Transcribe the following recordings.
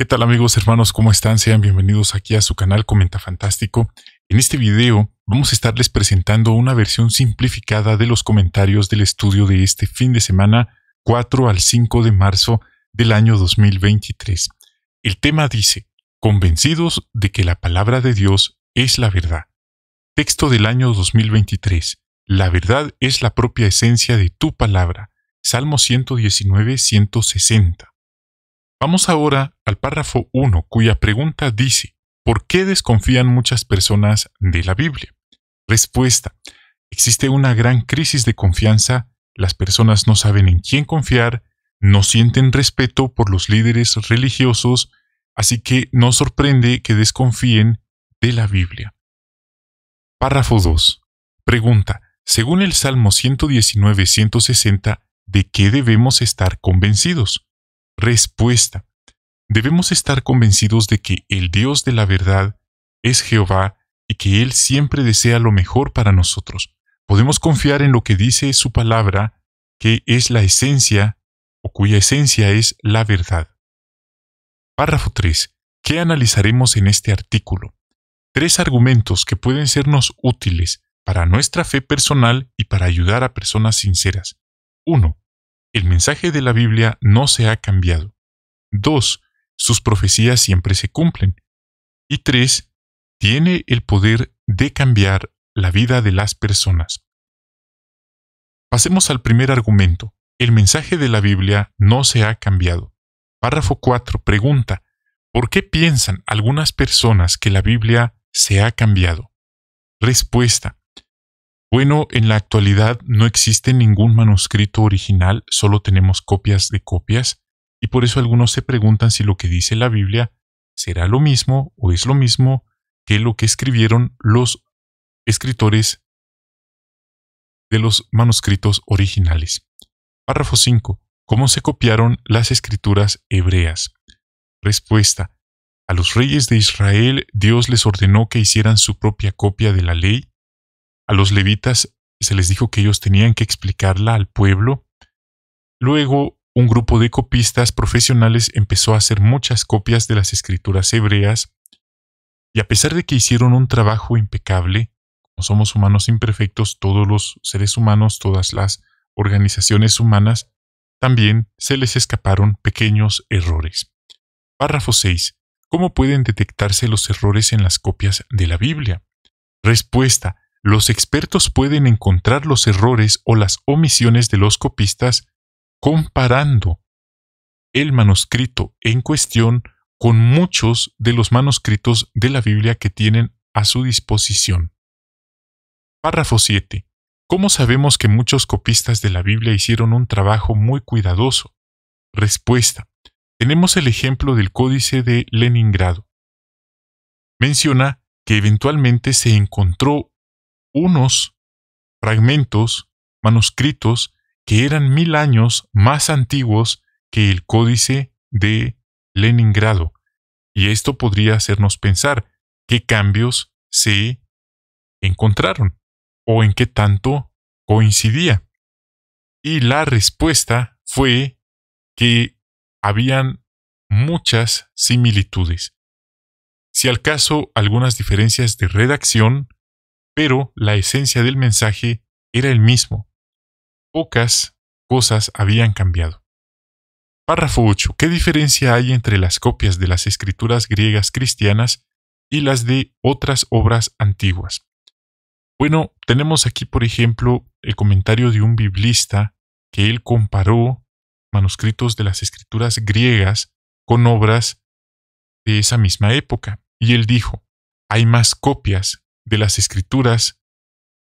¿Qué tal amigos, hermanos? ¿Cómo están? Sean bienvenidos aquí a su canal Comenta Fantástico. En este video vamos a estarles presentando una versión simplificada de los comentarios del estudio de este fin de semana 4 al 5 de marzo del año 2023. El tema dice, convencidos de que la palabra de Dios es la verdad. Texto del año 2023. La verdad es la propia esencia de tu palabra. Salmo 119, 160. Vamos ahora al párrafo 1, cuya pregunta dice, ¿por qué desconfían muchas personas de la Biblia? Respuesta, existe una gran crisis de confianza, las personas no saben en quién confiar, no sienten respeto por los líderes religiosos, así que no sorprende que desconfíen de la Biblia. Párrafo 2. Pregunta. Según el Salmo 119-160, ¿de qué debemos estar convencidos? Respuesta. Debemos estar convencidos de que el Dios de la verdad es Jehová y que Él siempre desea lo mejor para nosotros. Podemos confiar en lo que dice su palabra, que es la esencia, o cuya esencia es la verdad. Párrafo 3. ¿Qué analizaremos en este artículo? Tres argumentos que pueden sernos útiles para nuestra fe personal y para ayudar a personas sinceras. 1. El mensaje de la Biblia no se ha cambiado. 2. Sus profecías siempre se cumplen. Y 3. Tiene el poder de cambiar la vida de las personas. Pasemos al primer argumento. El mensaje de la Biblia no se ha cambiado. Párrafo 4. Pregunta. ¿Por qué piensan algunas personas que la Biblia se ha cambiado? Respuesta. Bueno, en la actualidad no existe ningún manuscrito original, solo tenemos copias de copias, y por eso algunos se preguntan si lo que dice la Biblia será lo mismo o es lo mismo que lo que escribieron los escritores de los manuscritos originales. Párrafo 5. ¿Cómo se copiaron las escrituras hebreas? Respuesta. A los reyes de Israel Dios les ordenó que hicieran su propia copia de la ley a los levitas se les dijo que ellos tenían que explicarla al pueblo. Luego, un grupo de copistas profesionales empezó a hacer muchas copias de las escrituras hebreas, y a pesar de que hicieron un trabajo impecable, como somos humanos imperfectos, todos los seres humanos, todas las organizaciones humanas, también se les escaparon pequeños errores. Párrafo 6. ¿Cómo pueden detectarse los errores en las copias de la Biblia? Respuesta los expertos pueden encontrar los errores o las omisiones de los copistas comparando el manuscrito en cuestión con muchos de los manuscritos de la Biblia que tienen a su disposición. Párrafo 7. ¿Cómo sabemos que muchos copistas de la Biblia hicieron un trabajo muy cuidadoso? Respuesta. Tenemos el ejemplo del Códice de Leningrado. Menciona que eventualmente se encontró unos fragmentos manuscritos que eran mil años más antiguos que el Códice de Leningrado. Y esto podría hacernos pensar qué cambios se encontraron o en qué tanto coincidía. Y la respuesta fue que habían muchas similitudes. Si al caso algunas diferencias de redacción, pero la esencia del mensaje era el mismo. Pocas cosas habían cambiado. Párrafo 8. ¿Qué diferencia hay entre las copias de las escrituras griegas cristianas y las de otras obras antiguas? Bueno, tenemos aquí, por ejemplo, el comentario de un biblista que él comparó manuscritos de las escrituras griegas con obras de esa misma época. Y él dijo, hay más copias de las escrituras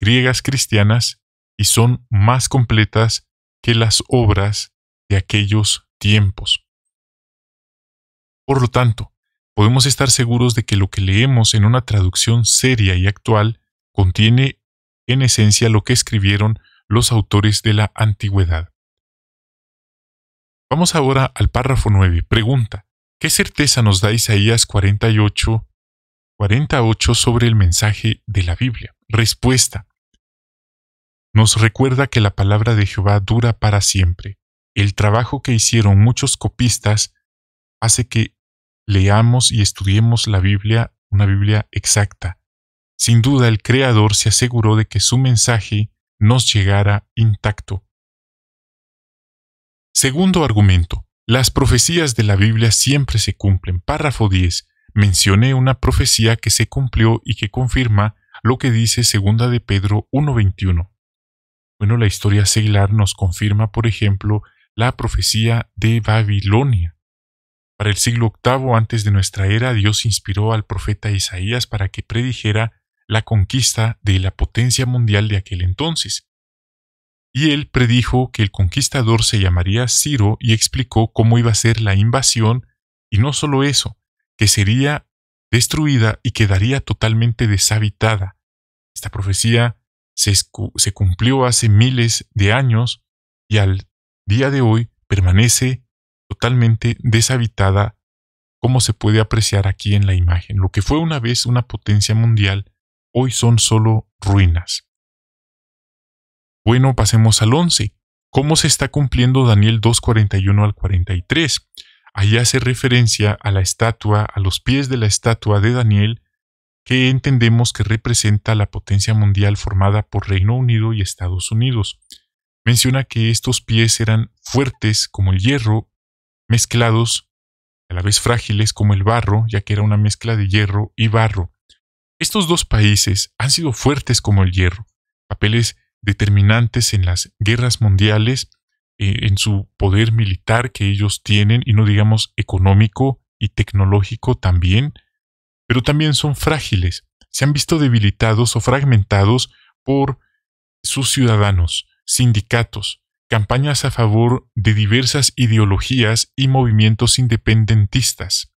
griegas cristianas y son más completas que las obras de aquellos tiempos. Por lo tanto, podemos estar seguros de que lo que leemos en una traducción seria y actual contiene en esencia lo que escribieron los autores de la antigüedad. Vamos ahora al párrafo 9. Pregunta, ¿qué certeza nos da Isaías 48, 48 sobre el mensaje de la Biblia. Respuesta. Nos recuerda que la palabra de Jehová dura para siempre. El trabajo que hicieron muchos copistas hace que leamos y estudiemos la Biblia, una Biblia exacta. Sin duda el Creador se aseguró de que su mensaje nos llegara intacto. Segundo argumento. Las profecías de la Biblia siempre se cumplen. Párrafo 10 mencioné una profecía que se cumplió y que confirma lo que dice segunda de Pedro 1.21. Bueno, la historia seglar nos confirma, por ejemplo, la profecía de Babilonia. Para el siglo VIII antes de nuestra era, Dios inspiró al profeta Isaías para que predijera la conquista de la potencia mundial de aquel entonces. Y él predijo que el conquistador se llamaría Ciro y explicó cómo iba a ser la invasión, y no solo eso, que sería destruida y quedaría totalmente deshabitada. Esta profecía se, cumplió hace miles de años y al día de hoy permanece totalmente deshabitada, como se puede apreciar aquí en la imagen. Lo que fue una vez una potencia mundial, hoy son solo ruinas. Bueno, pasemos al 11. ¿Cómo se está cumpliendo Daniel 2.41 al 43? Allí hace referencia a la estatua, a los pies de la estatua de Daniel, que entendemos que representa la potencia mundial formada por Reino Unido y Estados Unidos. Menciona que estos pies eran fuertes como el hierro, mezclados, a la vez frágiles como el barro, ya que era una mezcla de hierro y barro. Estos dos países han sido fuertes como el hierro, papeles determinantes en las guerras mundiales eh, en su poder militar que ellos tienen, y no digamos económico y tecnológico también, pero también son frágiles, se han visto debilitados o fragmentados por sus ciudadanos, sindicatos, campañas a favor de diversas ideologías y movimientos independentistas.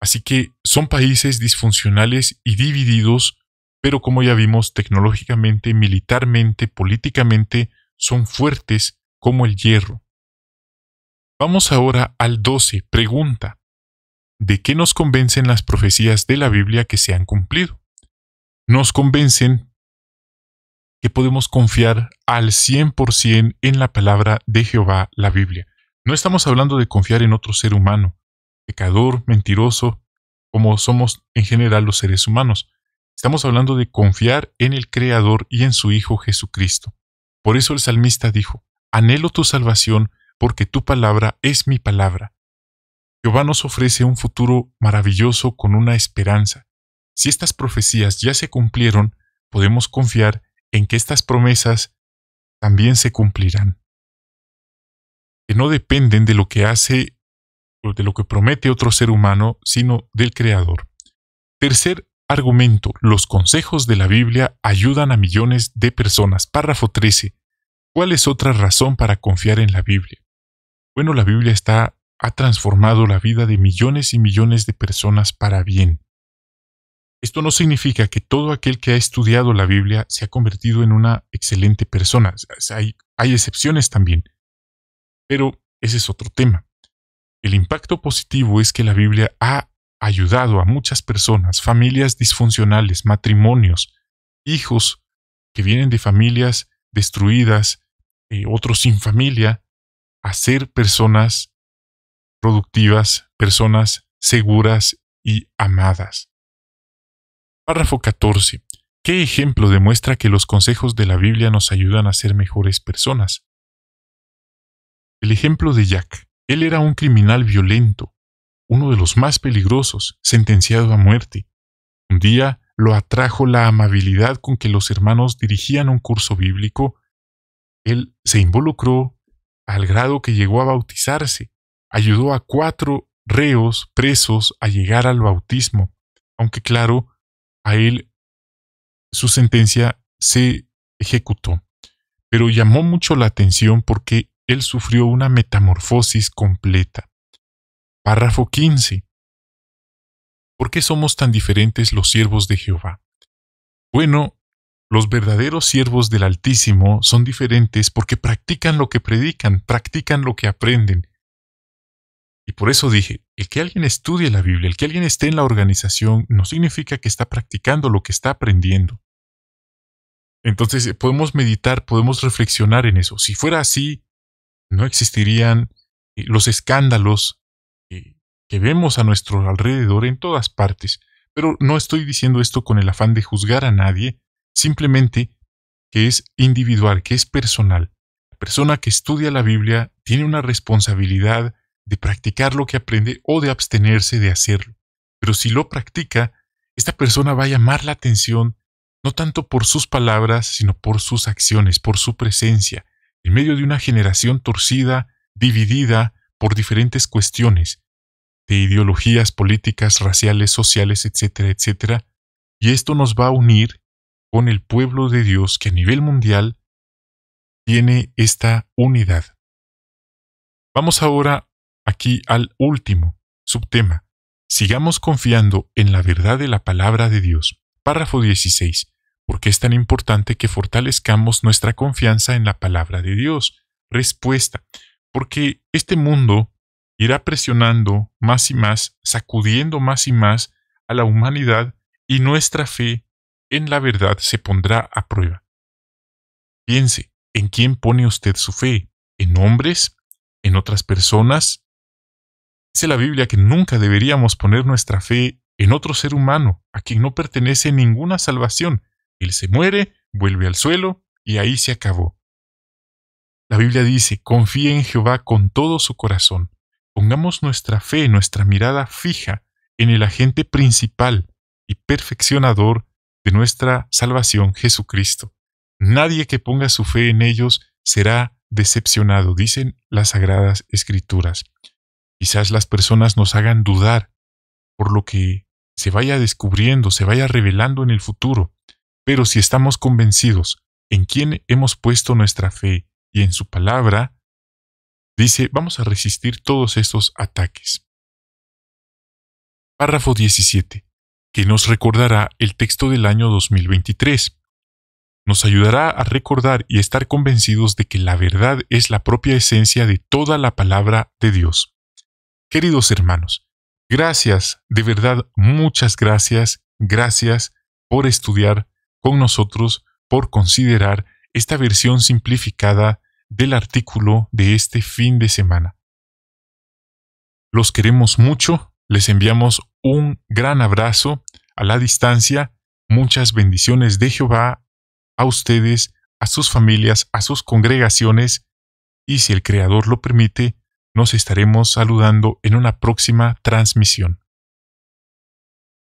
Así que son países disfuncionales y divididos, pero como ya vimos, tecnológicamente, militarmente, políticamente, son fuertes como el hierro. Vamos ahora al 12. Pregunta. ¿De qué nos convencen las profecías de la Biblia que se han cumplido? Nos convencen que podemos confiar al 100% en la palabra de Jehová, la Biblia. No estamos hablando de confiar en otro ser humano, pecador, mentiroso, como somos en general los seres humanos. Estamos hablando de confiar en el Creador y en su Hijo Jesucristo. Por eso el salmista dijo, Anhelo tu salvación porque tu palabra es mi palabra. Jehová nos ofrece un futuro maravilloso con una esperanza. Si estas profecías ya se cumplieron, podemos confiar en que estas promesas también se cumplirán. Que no dependen de lo que hace o de lo que promete otro ser humano, sino del Creador. Tercer argumento, los consejos de la Biblia ayudan a millones de personas. Párrafo 13. ¿Cuál es otra razón para confiar en la Biblia? Bueno, la Biblia ha transformado la vida de millones y millones de personas para bien. Esto no significa que todo aquel que ha estudiado la Biblia se ha convertido en una excelente persona. Hay, hay excepciones también. Pero ese es otro tema. El impacto positivo es que la Biblia ha ayudado a muchas personas, familias disfuncionales, matrimonios, hijos que vienen de familias destruidas, y eh, otros sin familia, a ser personas productivas, personas seguras y amadas. Párrafo 14. ¿Qué ejemplo demuestra que los consejos de la Biblia nos ayudan a ser mejores personas? El ejemplo de Jack. Él era un criminal violento, uno de los más peligrosos, sentenciado a muerte. Un día lo atrajo la amabilidad con que los hermanos dirigían un curso bíblico, él se involucró al grado que llegó a bautizarse, ayudó a cuatro reos presos a llegar al bautismo, aunque claro, a él su sentencia se ejecutó. Pero llamó mucho la atención porque él sufrió una metamorfosis completa. Párrafo 15. ¿Por qué somos tan diferentes los siervos de Jehová? Bueno, los verdaderos siervos del Altísimo son diferentes porque practican lo que predican, practican lo que aprenden. Y por eso dije, el que alguien estudie la Biblia, el que alguien esté en la organización, no significa que está practicando lo que está aprendiendo. Entonces eh, podemos meditar, podemos reflexionar en eso. Si fuera así, no existirían eh, los escándalos que vemos a nuestro alrededor en todas partes. Pero no estoy diciendo esto con el afán de juzgar a nadie, simplemente que es individual, que es personal. La persona que estudia la Biblia tiene una responsabilidad de practicar lo que aprende o de abstenerse de hacerlo. Pero si lo practica, esta persona va a llamar la atención no tanto por sus palabras, sino por sus acciones, por su presencia, en medio de una generación torcida, dividida por diferentes cuestiones de ideologías políticas, raciales, sociales, etcétera, etcétera, y esto nos va a unir con el pueblo de Dios que a nivel mundial tiene esta unidad. Vamos ahora aquí al último subtema. Sigamos confiando en la verdad de la palabra de Dios. Párrafo 16. ¿Por qué es tan importante que fortalezcamos nuestra confianza en la palabra de Dios? Respuesta. Porque este mundo irá presionando más y más, sacudiendo más y más a la humanidad y nuestra fe en la verdad se pondrá a prueba. Piense, ¿en quién pone usted su fe? ¿En hombres? ¿En otras personas? Dice la Biblia que nunca deberíamos poner nuestra fe en otro ser humano, a quien no pertenece ninguna salvación. Él se muere, vuelve al suelo y ahí se acabó. La Biblia dice, confíe en Jehová con todo su corazón pongamos nuestra fe, nuestra mirada fija en el agente principal y perfeccionador de nuestra salvación, Jesucristo. Nadie que ponga su fe en ellos será decepcionado, dicen las sagradas escrituras. Quizás las personas nos hagan dudar por lo que se vaya descubriendo, se vaya revelando en el futuro, pero si estamos convencidos en quien hemos puesto nuestra fe y en su palabra, Dice, vamos a resistir todos estos ataques. Párrafo 17, que nos recordará el texto del año 2023. Nos ayudará a recordar y estar convencidos de que la verdad es la propia esencia de toda la palabra de Dios. Queridos hermanos, gracias, de verdad, muchas gracias, gracias por estudiar con nosotros, por considerar esta versión simplificada del artículo de este fin de semana. Los queremos mucho, les enviamos un gran abrazo a la distancia, muchas bendiciones de Jehová a ustedes, a sus familias, a sus congregaciones y si el Creador lo permite, nos estaremos saludando en una próxima transmisión.